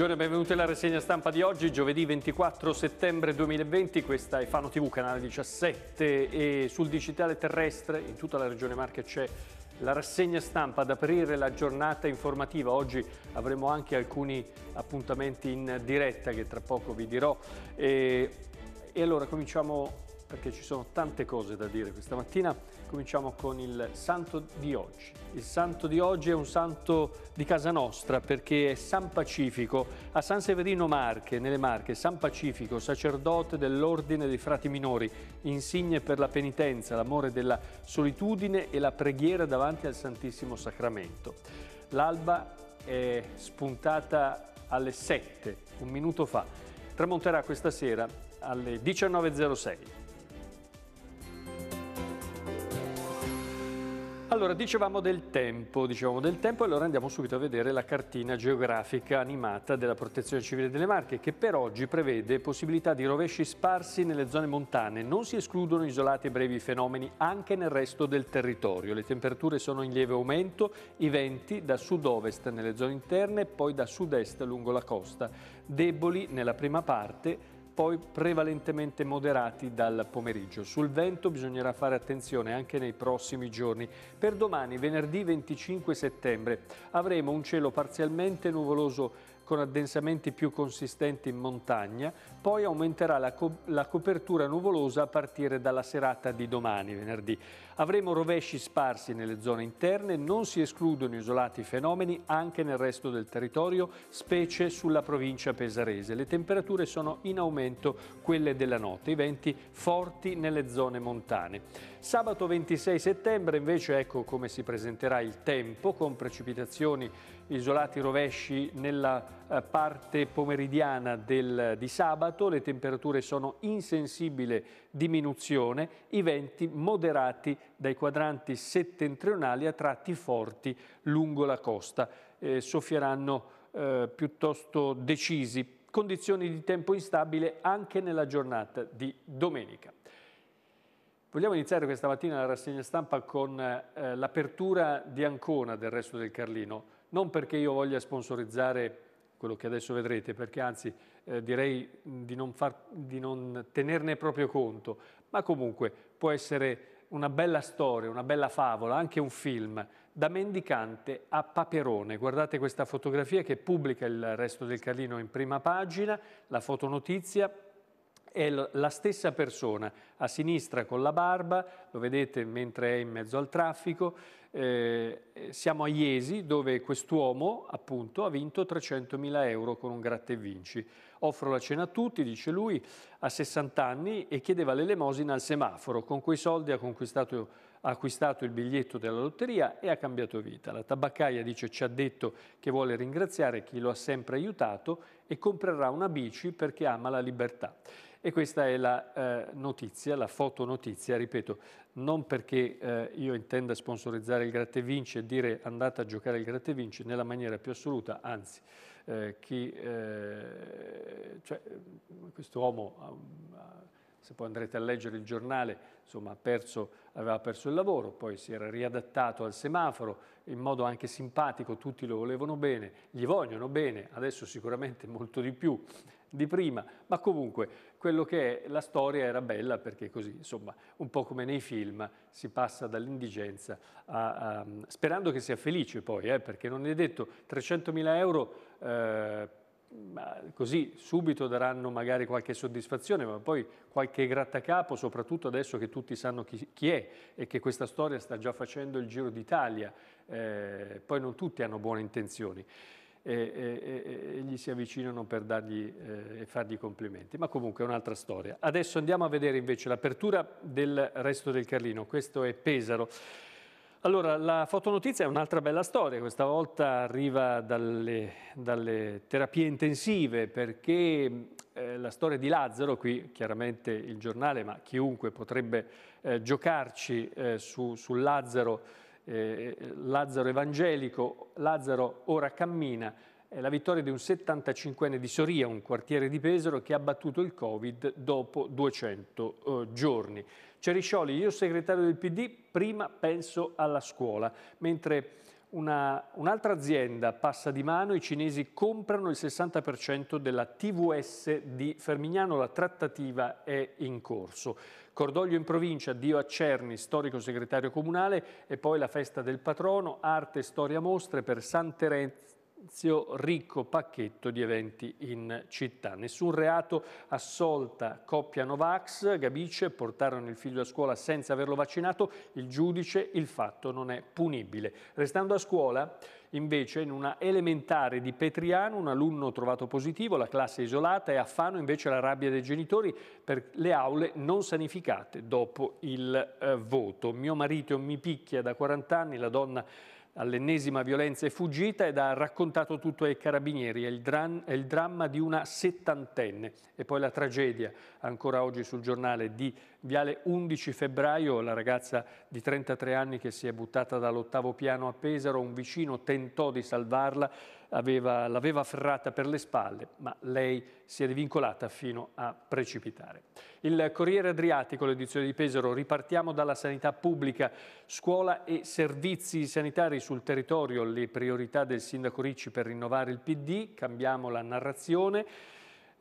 Buongiorno e benvenuti alla rassegna stampa di oggi, giovedì 24 settembre 2020, questa è Fano TV, canale 17 e sul digitale terrestre in tutta la regione Marche c'è la rassegna stampa ad aprire la giornata informativa. Oggi avremo anche alcuni appuntamenti in diretta che tra poco vi dirò. E, e allora cominciamo perché ci sono tante cose da dire questa mattina. Cominciamo con il santo di oggi. Il santo di oggi è un santo di casa nostra perché è San Pacifico, a San Severino Marche, nelle Marche, San Pacifico, sacerdote dell'ordine dei frati minori, insigne per la penitenza, l'amore della solitudine e la preghiera davanti al Santissimo Sacramento. L'alba è spuntata alle 7, un minuto fa. Tramonterà questa sera alle 19.06. Allora, dicevamo del tempo, dicevamo del tempo e allora andiamo subito a vedere la cartina geografica animata della Protezione Civile delle Marche che per oggi prevede possibilità di rovesci sparsi nelle zone montane. Non si escludono isolati e brevi fenomeni anche nel resto del territorio. Le temperature sono in lieve aumento, i venti da sud-ovest nelle zone interne e poi da sud-est lungo la costa, deboli nella prima parte poi prevalentemente moderati dal pomeriggio. Sul vento bisognerà fare attenzione anche nei prossimi giorni. Per domani, venerdì 25 settembre, avremo un cielo parzialmente nuvoloso con addensamenti più consistenti in montagna, poi aumenterà la, co la, copertura nuvolosa a partire dalla serata di domani, venerdì. Avremo rovesci sparsi nelle zone interne, non si escludono isolati fenomeni anche nel resto del territorio, specie sulla provincia pesarese. Le temperature sono in aumento quelle della notte, i venti forti nelle zone montane. Sabato 26 settembre invece ecco come si presenterà il tempo con precipitazioni isolati rovesci nella eh, parte pomeridiana del, di sabato, le temperature sono in sensibile diminuzione, i venti moderati dai quadranti settentrionali a tratti forti lungo la costa, eh, soffieranno eh, piuttosto decisi, condizioni di tempo instabile anche nella giornata di domenica. Vogliamo iniziare questa mattina la rassegna stampa con eh, l'apertura di Ancona del resto del Carlino, non perché io voglia sponsorizzare quello che adesso vedrete, perché anzi eh, direi di non, far, di non tenerne proprio conto, ma comunque può essere una bella storia, una bella favola, anche un film, da mendicante a paperone. Guardate questa fotografia che pubblica il resto del Carlino in prima pagina, la fotonotizia, è la stessa persona, a sinistra con la barba, lo vedete mentre è in mezzo al traffico, eh, siamo a Iesi dove quest'uomo appunto ha vinto 300.000 euro con un gratta vinci. Offro la cena a tutti, dice lui, a 60 anni e chiedeva l'elemosina al semaforo, con quei soldi ha conquistato ha acquistato il biglietto della lotteria e ha cambiato vita. La tabaccaia dice ci ha detto che vuole ringraziare chi lo ha sempre aiutato e comprerà una bici perché ama la libertà. E questa è la eh, notizia, la fotonotizia, ripeto, non perché eh, io intenda sponsorizzare il Gratte Vinci e dire andate a giocare il Gratte Vinci nella maniera più assoluta, anzi, eh, chi, eh, cioè, questo uomo ha, ha se poi andrete a leggere il giornale, insomma, perso, aveva perso il lavoro, poi si era riadattato al semaforo in modo anche simpatico, tutti lo volevano bene, gli vogliono bene, adesso sicuramente molto di più di prima, ma comunque quello che è la storia era bella perché così, insomma, un po' come nei film, si passa dall'indigenza a, a, sperando che sia felice poi, eh, perché non è detto 300.000 euro eh, così subito daranno magari qualche soddisfazione, ma poi qualche grattacapo, soprattutto adesso che tutti sanno chi, chi è e che questa storia sta già facendo il giro d'Italia, eh, poi non tutti hanno buone intenzioni. E, e, e, gli si avvicinano per dargli, eh, fargli complimenti. Ma comunque è un'altra storia. Adesso andiamo a vedere invece l'apertura del resto del Carlino. Questo è Pesaro. Allora, la fotonotizia è un'altra bella storia, questa volta arriva dalle, dalle terapie intensive perché eh, la storia di Lazzaro, qui chiaramente il giornale, ma chiunque potrebbe eh, giocarci eh, su, su, Lazzaro, eh, Lazzaro evangelico, Lazzaro ora cammina, è la vittoria di un 75enne di Soria, un quartiere di Pesaro, che ha battuto il Covid dopo 200 eh, giorni. Ceriscioli, io segretario del PD, prima penso alla scuola, mentre un'altra azienda passa di mano, i cinesi comprano il 60% della TVS di Fermignano, la trattativa è in corso. Cordoglio in provincia, Dio a Cerni, storico segretario comunale e poi la festa del patrono, arte, storia, mostre per San Terenzo ricco pacchetto di eventi in città. Nessun reato assolta coppia Novax, Gabice, portarono il figlio a scuola senza averlo vaccinato, il giudice il fatto non è punibile. Restando a scuola, invece in una elementare di Petriano un alunno trovato positivo, la classe isolata e a Fano invece la rabbia dei genitori per le aule non sanificate dopo il eh, voto. Mio marito mi picchia da 40 anni, la donna all'ennesima violenza è fuggita ed ha raccontato tutto ai carabinieri. È il, dran, è il, dramma di una settantenne e poi la tragedia, ancora oggi sul giornale, di Viale 11 febbraio, la ragazza di 33 anni che si è buttata dall'ottavo piano a Pesaro, un vicino tentò di salvarla, l'aveva afferrata per le spalle, ma lei si è divincolata fino a precipitare. Il Corriere Adriatico, l'edizione di Pesaro, ripartiamo dalla sanità pubblica, scuola e servizi sanitari sul territorio, le priorità del sindaco Ricci per rinnovare il PD, cambiamo la narrazione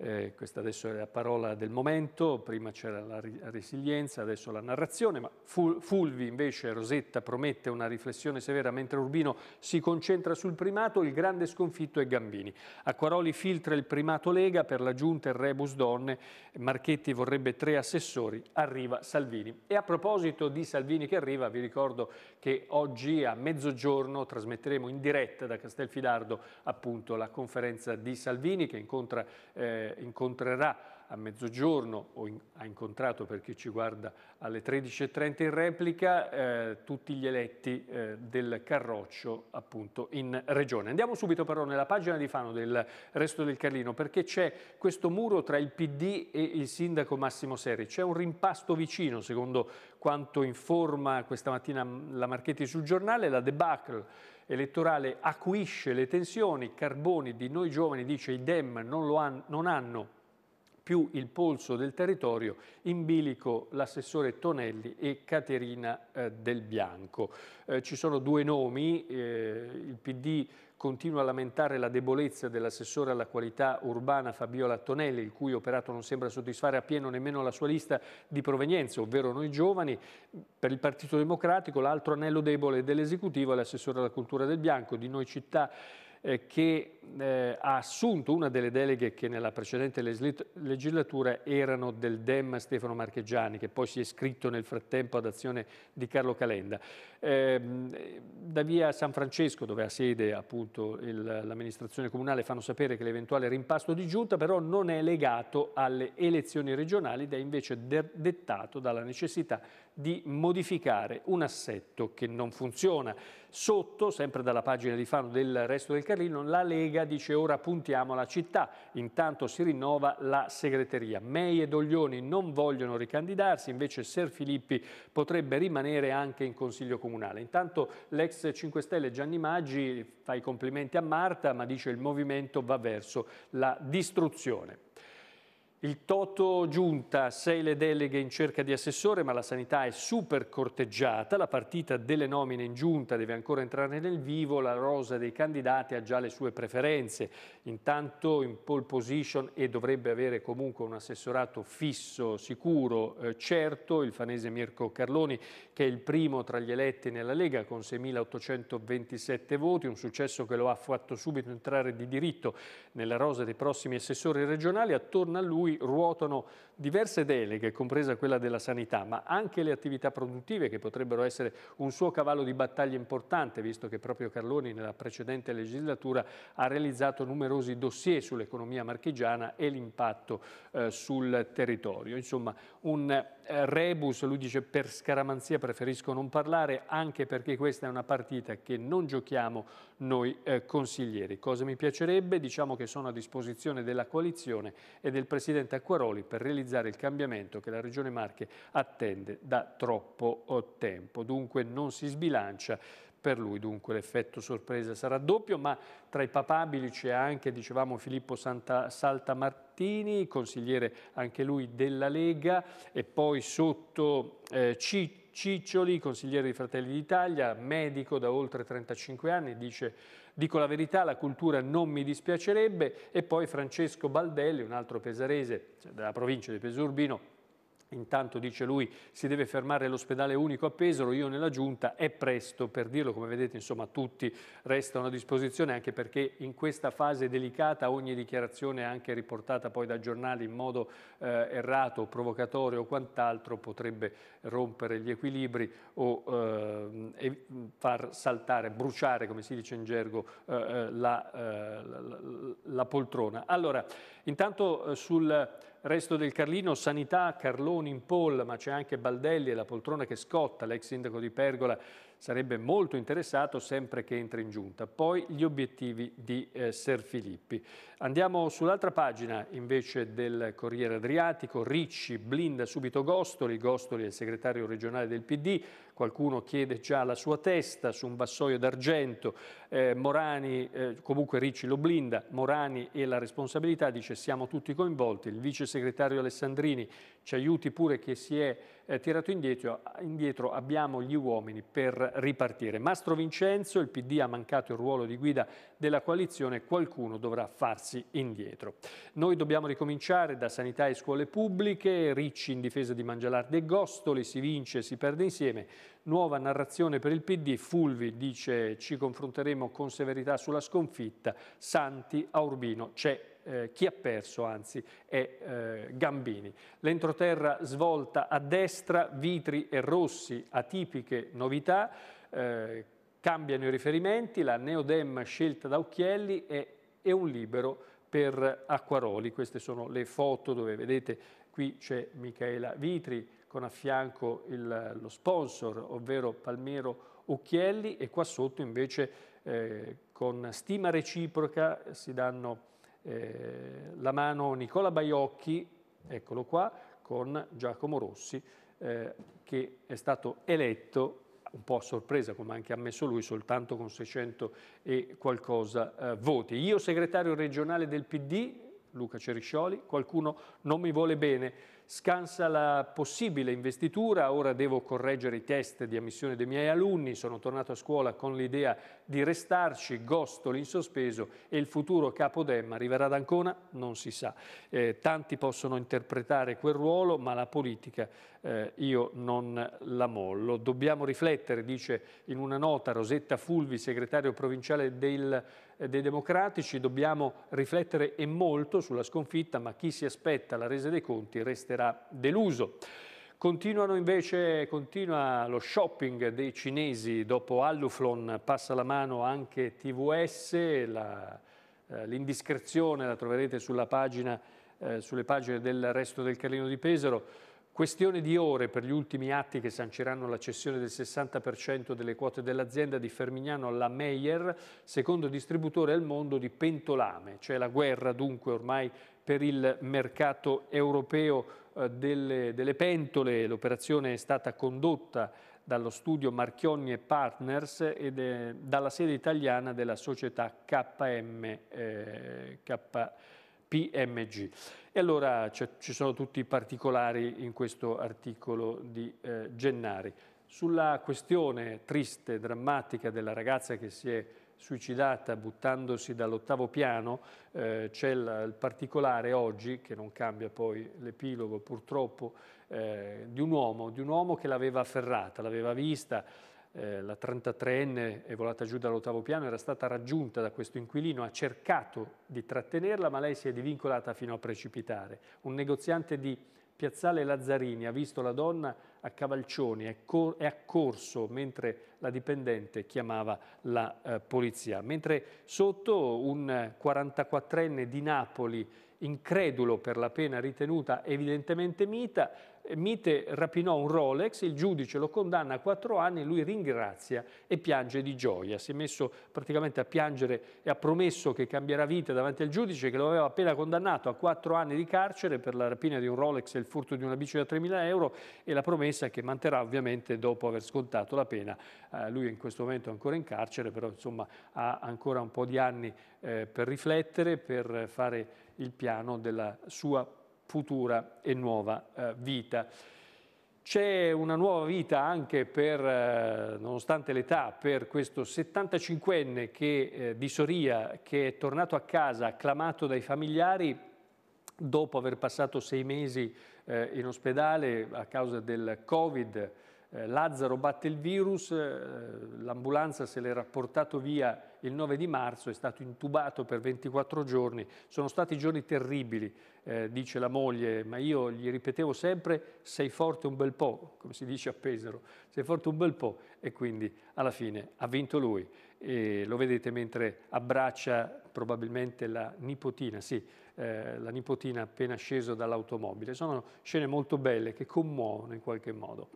eh, questa adesso è la parola del momento, prima c'era la resilienza, adesso la narrazione, ma Fulvi invece, Rosetta, promette una riflessione severa, mentre Urbino si concentra sul primato, il grande sconfitto è Gambini. Acquaroli filtra il primato Lega, per la giunta il rebus donne, Marchetti vorrebbe tre assessori, arriva Salvini. E a proposito di Salvini che arriva, vi ricordo che oggi a mezzogiorno trasmetteremo in diretta da Castelfidardo appunto la conferenza di Salvini che incontra... Eh, eh, incontrerà a mezzogiorno o in, ha incontrato per chi ci guarda alle 13.30 in replica eh, tutti gli eletti eh, del Carroccio appunto in regione. Andiamo subito però nella pagina di Fano del resto del Carlino perché c'è questo muro tra il PD e il sindaco Massimo Serri, c'è un rimpasto vicino secondo quanto informa questa mattina la Marchetti sul giornale, la debacle elettorale acuisce le tensioni, Carboni di Noi Giovani dice i Dem non, lo han, non hanno più il polso del territorio, in bilico l'assessore Tonelli e Caterina eh, Del Bianco. Eh, ci sono due nomi, eh, il PD continua a lamentare la debolezza dell'assessore alla qualità urbana Fabiola Tonelli, il cui operato non sembra soddisfare appieno nemmeno la sua lista di provenienza, ovvero noi giovani. Per il Partito Democratico l'altro anello debole dell'esecutivo è l'assessore alla cultura del Bianco di Noi Città eh, che eh, ha assunto una delle deleghe che nella precedente legislatura erano del DEM Stefano Marcheggiani, che poi si è iscritto nel frattempo ad azione di Carlo Calenda. Eh, da via San Francesco, dove ha sede appunto l'amministrazione comunale, fanno sapere che l'eventuale rimpasto di giunta però non è legato alle elezioni regionali ed è invece dettato dalla necessità di modificare un assetto che non funziona. Sotto, sempre dalla pagina di Fano del resto del Carlino, la Lega dice ora puntiamo alla città. Intanto si rinnova la segreteria. Mei e Doglioni non vogliono ricandidarsi, invece Ser Filippi potrebbe rimanere anche in Consiglio Comunale. Intanto l'ex 5 Stelle Gianni Maggi fa i complimenti a Marta, ma dice il movimento va verso la distruzione. Il Toto Giunta, sei le deleghe in cerca di assessore, ma la sanità è super corteggiata. La partita delle nomine in Giunta deve ancora entrare nel vivo, la rosa dei candidati ha già le sue preferenze. Intanto in pole position e dovrebbe avere comunque un assessorato fisso, sicuro, eh, certo, il fanese Mirko Carloni, che è il primo tra gli eletti nella Lega con 6.827 voti, un successo che lo ha fatto subito entrare di diritto nella rosa dei prossimi assessori regionali. Attorno a lui cui ruotano diverse deleghe, compresa quella della sanità, ma anche le attività produttive che potrebbero essere un suo cavallo di battaglia importante, visto che proprio Carloni nella precedente legislatura ha realizzato numerosi dossier sull'economia marchigiana e l'impatto eh, sul territorio. Insomma, un eh, rebus, lui dice per scaramanzia preferisco non parlare, anche perché questa è una partita che non giochiamo noi eh, consiglieri. Cosa mi piacerebbe? Diciamo che sono a disposizione della coalizione e del Presidente Acquaroli per realizzare il cambiamento che la Regione Marche attende da troppo eh, tempo. Dunque non si sbilancia per lui dunque l'effetto sorpresa sarà doppio, ma tra i papabili c'è anche, dicevamo, Filippo Santa, Saltamartini, consigliere anche lui della Lega, e poi sotto eh, Ciccioli, consigliere di Fratelli d'Italia, medico da oltre 35 anni, dice Dico la verità, la cultura non mi dispiacerebbe. E poi Francesco Baldelli, un altro pesarese cioè della provincia di Pesurbino, Intanto, dice lui, si deve fermare l'ospedale unico a Pesaro, io nella giunta, è presto per dirlo, come vedete insomma tutti restano a disposizione anche perché in questa fase delicata ogni dichiarazione anche riportata poi da giornali in modo eh, errato, provocatorio o quant'altro potrebbe rompere gli equilibri o eh, far saltare, bruciare come si dice in gergo eh, eh la, eh, la, la poltrona. Allora, Intanto eh, sul resto del Carlino, Sanità, Carloni in polla, ma c'è anche Baldelli e la poltrona che scotta, l'ex sindaco di Pergola sarebbe molto interessato sempre che entri in giunta. Poi gli obiettivi di eh, Filippi. Andiamo sull'altra pagina invece del Corriere Adriatico, Ricci blinda subito Gostoli, Gostoli è il segretario regionale del PD, qualcuno chiede già la sua testa su un vassoio d'argento, eh, Morani, eh, comunque Ricci lo blinda, Morani e la responsabilità, dice siamo tutti coinvolti, il vice segretario Alessandrini ci aiuti pure che si è eh, tirato indietro, indietro, abbiamo gli uomini per ripartire. Mastro Vincenzo, il PD ha mancato il ruolo di guida della coalizione, qualcuno dovrà farsi indietro. Noi dobbiamo ricominciare da sanità e scuole pubbliche, Ricci in difesa di Mangialardi e Gostoli, si vince e si perde insieme, nuova narrazione per il PD, Fulvi dice ci confronteremo con severità sulla sconfitta, Santi a Urbino c'è eh, chi ha perso anzi è eh, Gambini. L'entroterra svolta a destra, Vitri e Rossi, atipiche novità, eh, cambiano i riferimenti, la neodemma scelta da Occhielli e, e un libero per Acquaroli. Queste sono le foto dove vedete qui c'è Michaela Vitri con a fianco il, lo sponsor, ovvero Palmiro Occhielli e qua sotto invece eh, con stima reciproca si danno eh, la mano Nicola Baiocchi, eccolo qua, con Giacomo Rossi, eh, che è stato eletto un po' a sorpresa, come anche ammesso lui, soltanto con 600 e qualcosa eh, voti. Io segretario regionale del PD, Luca Ceriscioli, qualcuno non mi vuole bene, Scansa la possibile investitura, ora devo correggere i test di ammissione dei miei alunni, sono tornato a scuola con l'idea di restarci, Gostoli in sospeso e il futuro capo Demma arriverà ad Ancona? Non si sa. Eh, tanti possono interpretare quel ruolo, ma la politica eh, io non la mollo. Dobbiamo riflettere, dice in una nota Rosetta Fulvi, segretario provinciale del eh, dei democratici, dobbiamo riflettere e molto sulla sconfitta, ma chi si aspetta la resa dei conti resterà resterà deluso. Invece, continua lo shopping dei cinesi, dopo Alluflon passa la mano anche TVS, eh, l'indiscrezione la, la troverete pagina, eh, sulle pagine del resto del Carlino di Pesaro, Questione di ore per gli ultimi atti che sanciranno la cessione del 60% delle quote dell'azienda di Fermignano alla Meyer, secondo distributore al mondo di pentolame. C'è la guerra dunque ormai per il mercato europeo eh, delle, delle pentole. L'operazione è stata condotta dallo studio Marchionni Partners e dalla sede italiana della società KM, eh, KPMG. E allora ci sono tutti i particolari in questo articolo di eh, Gennari. Sulla questione triste, drammatica della ragazza che si è suicidata buttandosi dall'ottavo piano, eh, c'è il, il, particolare oggi, che non cambia poi l'epilogo purtroppo, eh, di, un uomo, di un uomo che l'aveva afferrata, l'aveva vista, eh, la 33enne è volata giù dall'ottavo piano, era stata raggiunta da questo inquilino, ha cercato di trattenerla, ma lei si è divincolata fino a precipitare. Un negoziante di Piazzale Lazzarini ha visto la donna a cavalcioni e a corso mentre la dipendente chiamava la eh, polizia. Mentre sotto un 44enne di Napoli, incredulo per la pena ritenuta evidentemente mita, Mite rapinò un Rolex, il giudice lo condanna a quattro anni, lui ringrazia e piange di gioia. Si è messo praticamente a piangere e ha promesso che cambierà vita davanti al giudice che lo aveva appena condannato a quattro anni di carcere per la rapina di un Rolex e il furto di una bici da 3.000 euro e la promessa che manterrà ovviamente dopo aver scontato la pena. Eh, lui in questo momento è ancora in carcere, però insomma ha ancora un po' di anni eh, per riflettere, per fare il piano della sua futura e nuova eh, vita. C'è una nuova vita anche per, eh, nonostante l'età, per questo 75enne che, eh, di Soria che è tornato a casa acclamato dai familiari dopo aver passato sei mesi eh, in ospedale a causa del Covid eh, Lazzaro batte il virus, eh, l'ambulanza se l'era portato via il 9 di marzo, è stato intubato per 24 giorni, sono stati giorni terribili, eh, dice la moglie, ma io gli ripetevo sempre sei forte un bel po', come si dice a Pesaro, sei forte un bel po' e quindi alla fine ha vinto lui. E lo vedete mentre abbraccia probabilmente la nipotina, sì, eh, la nipotina appena sceso dall'automobile. Sono scene molto belle che commuovono in qualche modo.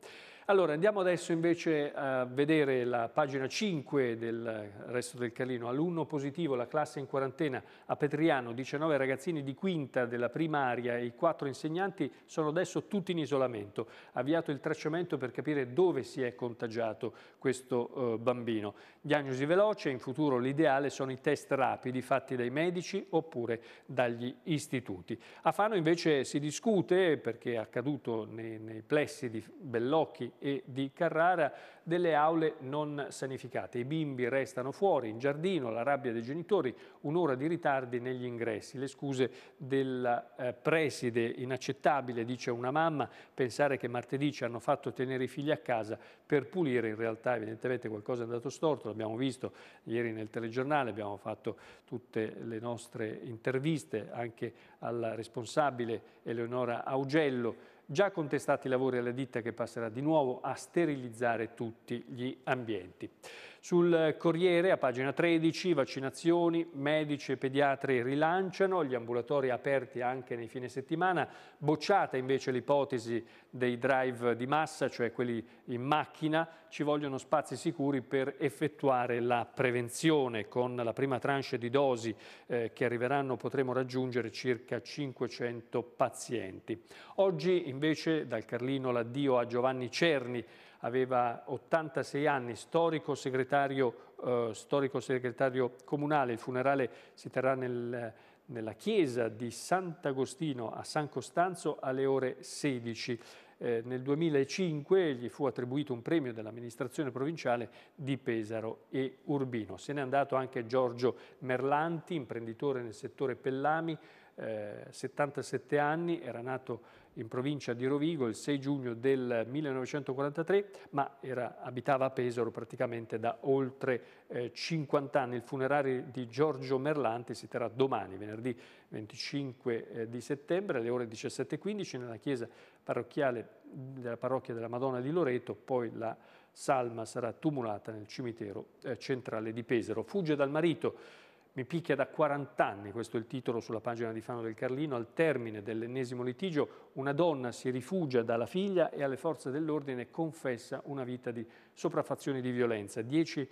Allora, andiamo adesso invece a vedere la pagina 5 del resto del Carlino. Alunno positivo, la classe in quarantena a Petriano, 19 ragazzini di quinta della primaria e i quattro insegnanti sono adesso tutti in isolamento. Avviato il tracciamento per capire dove si è contagiato questo eh, bambino. Diagnosi veloce, in futuro l'ideale sono i test rapidi fatti dai medici oppure dagli istituti. A Fano invece si discute, perché è accaduto nei, nei plessi di Bellocchi e di Carrara, delle aule non sanificate. I bimbi restano fuori, in giardino, la rabbia dei genitori, un'ora di ritardi negli ingressi. Le scuse del eh, preside inaccettabile, dice una mamma, pensare che martedì ci hanno fatto tenere i figli a casa per pulire, in realtà evidentemente qualcosa è andato storto, l'abbiamo visto ieri nel telegiornale, abbiamo fatto tutte le nostre interviste anche alla responsabile Eleonora Augello, già contestati i lavori alla ditta che passerà di nuovo a sterilizzare tutti gli ambienti. Sul Corriere, a pagina 13, vaccinazioni, medici e pediatri rilanciano, gli ambulatori aperti anche nei fine settimana, bocciata invece l'ipotesi dei drive di massa, cioè quelli in macchina, ci vogliono spazi sicuri per effettuare la prevenzione. Con la prima tranche di dosi eh, che arriveranno potremo raggiungere circa 500 pazienti. Oggi invece dal Carlino l'addio a Giovanni Cerni, aveva 86 anni, storico segretario, eh, storico segretario comunale. Il funerale si terrà nel, nella chiesa di Sant'Agostino a San Costanzo alle ore 16. Eh, nel 2005 gli fu attribuito un premio dell'amministrazione provinciale di Pesaro e Urbino. Se n'è andato anche Giorgio Merlanti, imprenditore nel settore Pellami, eh, 77 anni, era nato in provincia di Rovigo il 6 giugno del 1943, ma era, abitava a Pesaro praticamente da oltre eh, 50 anni. Il funerario di Giorgio Merlanti si terrà domani, venerdì 25 eh, di settembre, alle ore 17.15, nella chiesa parrocchiale della parrocchia della Madonna di Loreto, poi la salma sarà tumulata nel cimitero eh, centrale di Pesaro. Fugge dal marito mi picchia da 40 anni, questo è il titolo sulla pagina di Fano del Carlino, al termine dell'ennesimo litigio una donna si rifugia dalla figlia e alle forze dell'ordine confessa una vita di sopraffazione di violenza. Dieci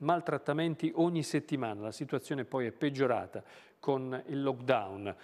maltrattamenti ogni settimana, la situazione poi è peggiorata con il lockdown.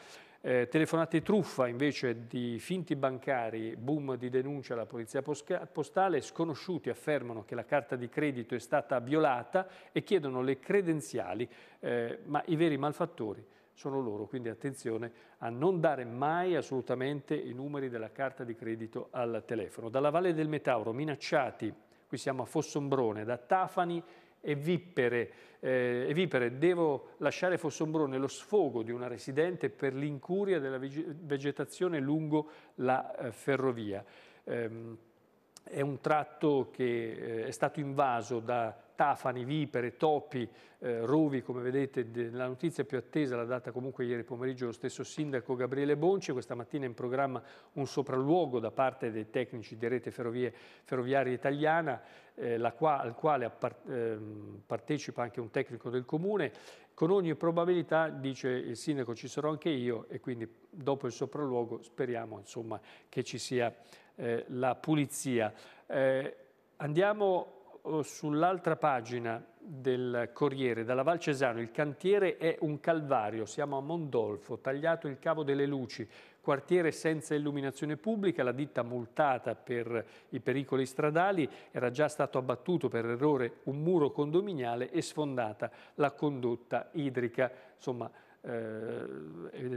Eh, telefonate truffa invece di finti bancari, boom di denuncia alla polizia postale, sconosciuti affermano che la carta di credito è stata violata e chiedono le credenziali, eh, ma i veri malfattori sono loro, quindi attenzione a non dare mai assolutamente i numeri della carta di credito al telefono. Dalla Valle del Metauro minacciati, qui siamo a Fossombrone, da Tafani evipere, eh, evipere devo lasciare Fossombrone lo sfogo di una residente per l'incuria della vegetazione lungo la eh, ferrovia. Eh, è un tratto che eh, è stato invaso da tafani, vipere, topi, eh, rovi, come vedete la notizia più attesa l'ha data comunque ieri pomeriggio lo stesso sindaco Gabriele Bonci, questa mattina in programma un sopralluogo da parte dei tecnici di rete ferrovie, ferroviaria italiana, eh, qua, al quale eh, partecipa anche un tecnico del comune, con ogni probabilità, dice il sindaco, ci sarò anche io e quindi dopo il sopralluogo speriamo insomma, che ci sia eh, la pulizia. Eh, andiamo eh, sull'altra pagina del Corriere, dalla Val Cesano, il cantiere è un calvario, siamo a Mondolfo, tagliato il cavo delle luci, quartiere senza illuminazione pubblica, la ditta multata per i pericoli stradali, era già stato abbattuto per errore un muro condominiale e sfondata la condotta idrica, insomma eh,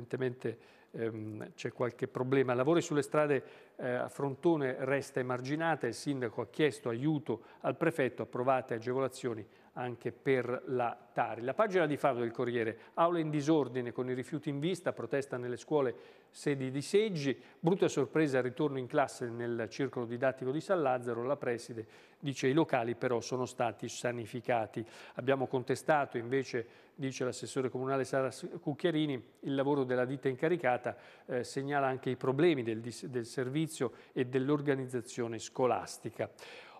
evidentemente ehm, c'è qualche problema. Lavori sulle strade eh, a Frontone resta emarginata, il sindaco ha chiesto aiuto al prefetto, approvate agevolazioni anche per la Tari. La pagina di Faro del Corriere, aula in disordine con i rifiuti in vista, protesta nelle scuole sedi di seggi. Brutta sorpresa al ritorno in classe nel circolo didattico di San Lazzaro, la preside dice i locali però sono stati sanificati. Abbiamo contestato invece, dice l'assessore comunale Sara Cucchiarini, il lavoro della ditta incaricata eh, segnala anche i problemi del, del servizio e dell'organizzazione scolastica.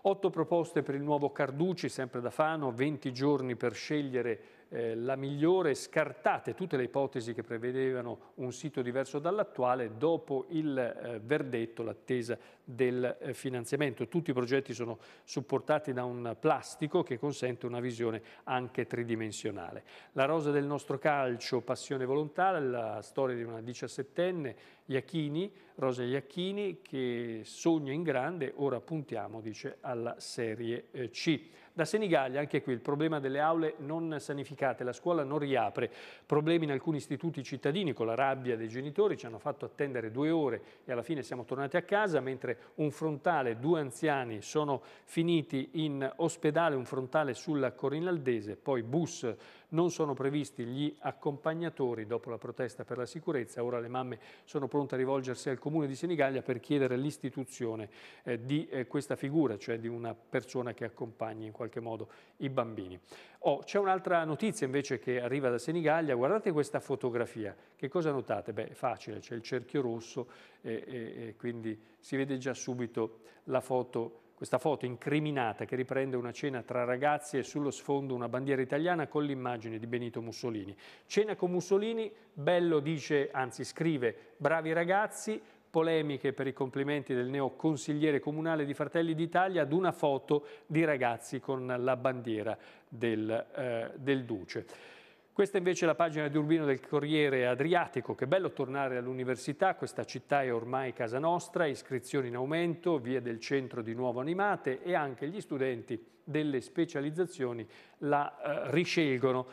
Otto proposte per il nuovo Carducci, sempre da Fano, 20 giorni per scegliere eh, la migliore, scartate tutte le ipotesi che prevedevano un sito diverso dall'attuale, dopo il eh, verdetto, l'attesa del eh, finanziamento. Tutti i progetti sono supportati da un plastico che consente una visione anche tridimensionale. La rosa del nostro calcio, passione volontà, la storia di una diciassettenne, Iachini, Rosa Iachini, che sogna in grande, ora puntiamo, dice, alla Serie C. Da Senigallia, anche qui, il problema delle aule non sanificate, la scuola non riapre, problemi in alcuni istituti cittadini con la rabbia dei genitori, ci hanno fatto attendere due ore e alla fine siamo tornati a casa, mentre un frontale, due anziani sono finiti in ospedale, un frontale sulla Corinaldese, poi bus non sono previsti gli accompagnatori dopo la protesta per la sicurezza. Ora le mamme sono pronte a rivolgersi al Comune di Senigallia per chiedere l'istituzione eh, di eh, questa figura, cioè di una persona che accompagni in qualche modo i bambini. Oh, C'è un'altra notizia invece che arriva da Senigallia. Guardate questa fotografia. Che cosa notate? Beh, è facile, c'è il cerchio rosso e, eh, e, eh, e quindi si vede già subito la foto questa foto incriminata che riprende una cena tra ragazzi e sullo sfondo una bandiera italiana con l'immagine di Benito Mussolini. Cena con Mussolini, Bello dice, anzi scrive, bravi ragazzi, polemiche per i complimenti del neo consigliere comunale di Fratelli d'Italia ad una foto di ragazzi con la bandiera del, eh, del Duce. Questa invece è la pagina di Urbino del Corriere Adriatico. Che bello tornare all'università, questa città è ormai casa nostra, iscrizioni in aumento, vie del centro di nuovo animate e anche gli studenti delle specializzazioni la eh, riscelgono.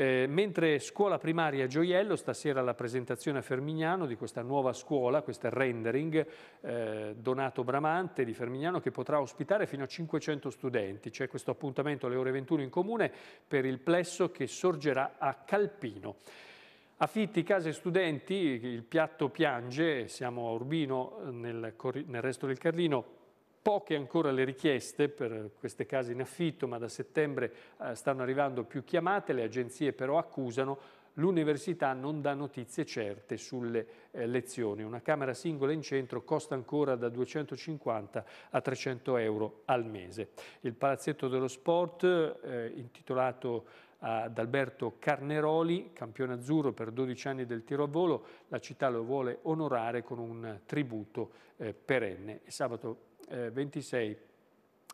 Eh, mentre scuola primaria Gioiello, stasera la presentazione a Fermignano di questa nuova scuola, questo rendering eh, Donato Bramante di Fermignano che potrà ospitare fino a 500 studenti. C'è questo appuntamento alle ore 21 in comune per il plesso che sorgerà a Calpino. Affitti, case, studenti, il piatto piange, siamo a Urbino nel, nel resto del Carlino, poche ancora le richieste per queste case in affitto, ma da settembre eh, stanno arrivando più chiamate, le agenzie però accusano l'università non dà notizie certe sulle eh, lezioni. Una camera singola in centro costa ancora da 250 a 300 euro al mese. Il palazzetto dello sport, eh, intitolato ad ah, Alberto Carneroli, campione azzurro per 12 anni del tiro a volo, la città lo vuole onorare con un tributo eh, perenne. sabato eh, 26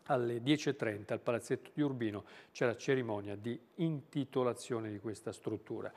alle 10.30 al Palazzetto di Urbino c'è la cerimonia di intitolazione di questa struttura.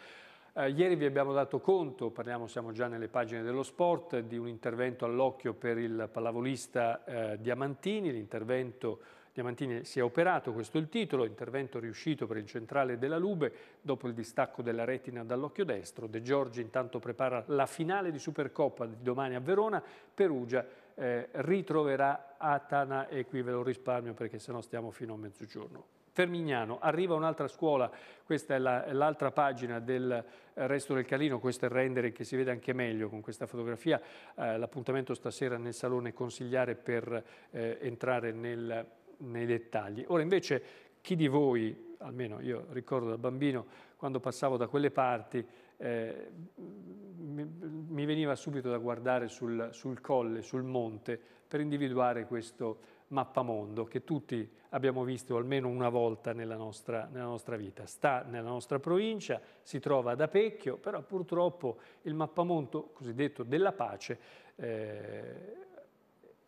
Eh, ieri vi abbiamo dato conto, parliamo, siamo già nelle pagine dello sport, di un intervento all'occhio per il pallavolista eh, Diamantini, l'intervento Diamantini si è operato, questo è il titolo, intervento riuscito per il centrale della Lube dopo il distacco della retina dall'occhio destro. De Giorgi intanto prepara la finale di Supercoppa di domani a Verona, Perugia eh, ritroverà Atana e qui ve lo risparmio perché sennò stiamo fino a mezzogiorno. Fermignano, arriva un'altra scuola, questa è l'altra la, pagina del eh, resto del Calino, questo è il rendere che si vede anche meglio con questa fotografia, eh, l'appuntamento stasera nel Salone Consigliare per eh, entrare nel, nei dettagli. Ora invece chi di voi, almeno io ricordo da bambino, quando passavo da quelle parti, eh, mi veniva subito da guardare sul, sul colle, sul monte, per individuare questo mappamondo che tutti abbiamo visto almeno una volta nella nostra, nella nostra, vita. Sta nella nostra provincia, si trova ad Apecchio, però purtroppo il mappamondo cosiddetto della pace eh,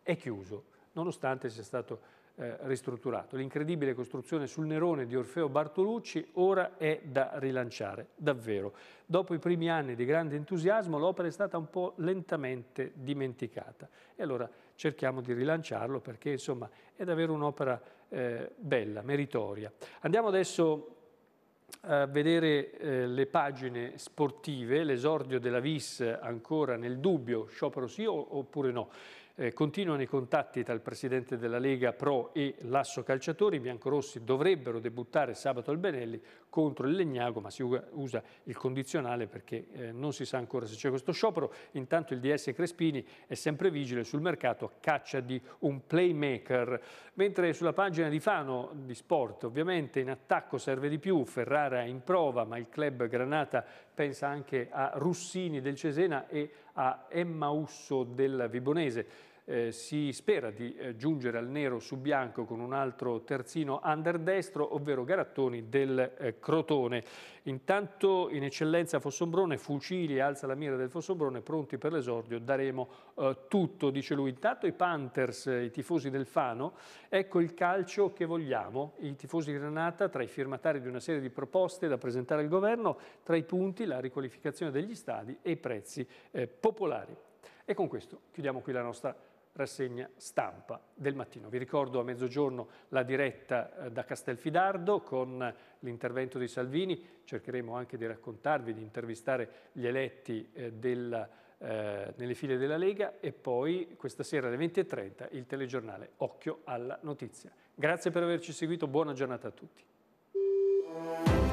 è chiuso, nonostante sia stato eh, ristrutturato. L'incredibile costruzione sul Nerone di Orfeo Bartolucci ora è da rilanciare, davvero. Dopo i primi anni di grande entusiasmo l'opera è stata un po' lentamente dimenticata e allora cerchiamo di rilanciarlo perché insomma è davvero un'opera eh, bella, meritoria. Andiamo adesso a vedere eh, le pagine sportive, l'esordio della VIS ancora nel dubbio, sciopero sì oppure no. Eh, continuano i contatti tra il presidente della Lega Pro e l'asso calciatori. I biancorossi dovrebbero debuttare sabato al Benelli contro il Legnago, ma si usa il condizionale perché eh, non si sa ancora se c'è questo sciopero. Intanto il DS Crespini è sempre vigile sul mercato a caccia di un playmaker. Mentre sulla pagina di Fano di Sport, ovviamente in attacco serve di più, Ferrara è in prova, ma il club Granata pensa anche a Russini del Cesena e a Emmausso del Vibonese eh, si spera di eh, giungere al nero su bianco con un altro terzino under destro, ovvero Garattoni del eh, Crotone. Intanto in eccellenza Fossombrone, fucili alza la mira del Fossombrone, pronti per l'esordio, daremo eh, tutto, dice lui. Intanto i Panthers, eh, i tifosi del Fano, ecco il calcio che vogliamo. I tifosi di Granata, tra i firmatari di una serie di proposte da presentare al governo, tra i punti la riqualificazione degli stadi e i prezzi eh, popolari. E con questo chiudiamo qui la nostra rassegna stampa del mattino. Vi ricordo a mezzogiorno la diretta eh, da Castelfidardo con eh, l'intervento di Salvini, cercheremo anche di raccontarvi, di intervistare gli eletti eh, della, eh, nelle file della Lega e poi questa sera alle 20.30 il telegiornale Occhio alla Notizia. Grazie per averci seguito, buona giornata a tutti.